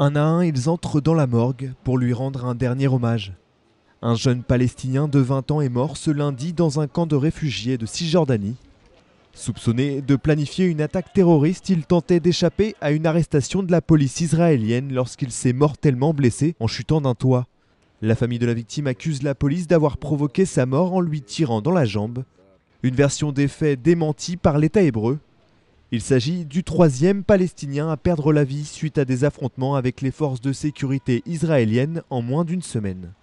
Un à un, ils entrent dans la morgue pour lui rendre un dernier hommage. Un jeune Palestinien de 20 ans est mort ce lundi dans un camp de réfugiés de Cisjordanie. Soupçonné de planifier une attaque terroriste, il tentait d'échapper à une arrestation de la police israélienne lorsqu'il s'est mortellement blessé en chutant d'un toit. La famille de la victime accuse la police d'avoir provoqué sa mort en lui tirant dans la jambe. Une version des faits démentie par l'État hébreu il s'agit du troisième Palestinien à perdre la vie suite à des affrontements avec les forces de sécurité israéliennes en moins d'une semaine.